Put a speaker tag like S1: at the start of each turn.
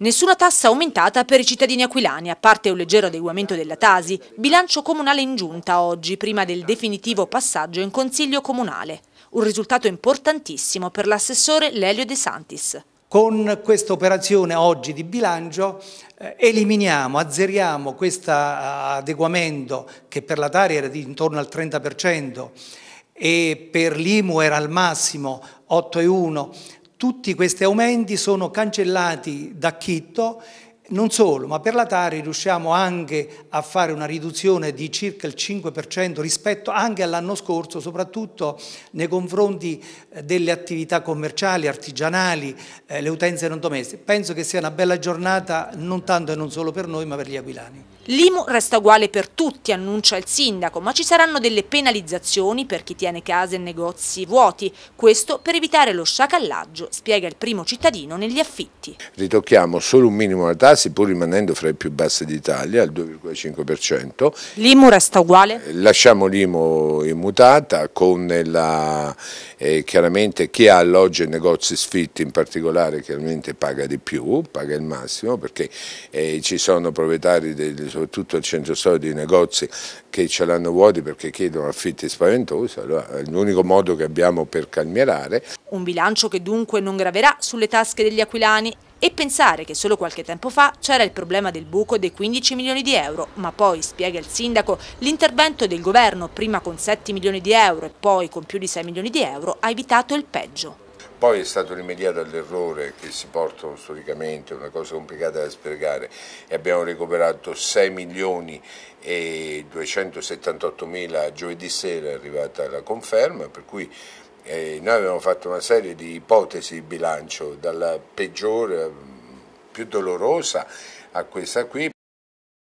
S1: Nessuna tassa aumentata per i cittadini aquilani, a parte un leggero adeguamento della Tasi, bilancio comunale in giunta oggi, prima del definitivo passaggio in Consiglio Comunale. Un risultato importantissimo per l'assessore Lelio De Santis.
S2: Con questa operazione oggi di bilancio eh, eliminiamo, azzeriamo questo eh, adeguamento che per la Tari era di intorno al 30% e per l'IMU era al massimo 8,1%, tutti questi aumenti sono cancellati da Chitto non solo, ma per la Tari riusciamo anche a fare una riduzione di circa il 5% rispetto anche all'anno scorso, soprattutto nei confronti eh, delle attività commerciali, artigianali, eh, le utenze non domestiche. Penso che sia una bella giornata non tanto e non solo per noi, ma per gli aquilani.
S1: L'IMU resta uguale per tutti, annuncia il sindaco, ma ci saranno delle penalizzazioni per chi tiene case e negozi vuoti. Questo per evitare lo sciacallaggio, spiega il primo cittadino negli affitti.
S3: Ritocchiamo solo un minimo alla tassa, pur rimanendo fra i più bassi d'Italia, al 2,5%.
S1: L'IMU resta uguale? Eh,
S3: lasciamo l'IMU immutata con la eh, chiaramente chi ha alloggi e negozi sfitti in particolare chiaramente paga di più, paga il massimo perché eh, ci sono proprietari del, soprattutto al centro storico di negozi che ce l'hanno vuoti perché chiedono affitti spaventosi, allora è l'unico modo che abbiamo per calmierare.
S1: Un bilancio che dunque non graverà sulle tasche degli aquilani e pensare che solo qualche tempo fa c'era il problema del buco dei 15 milioni di euro, ma poi, spiega il sindaco, l'intervento del governo, prima con 7 milioni di euro e poi con più di 6 milioni di euro, ha evitato il peggio.
S3: Poi è stato rimediato all'errore che si porta storicamente, una cosa complicata da spiegare, e abbiamo recuperato 6 milioni e 278 mila giovedì sera è arrivata la conferma, per cui e noi abbiamo fatto una serie di ipotesi di bilancio, dalla peggiore, mm, più dolorosa a questa qui.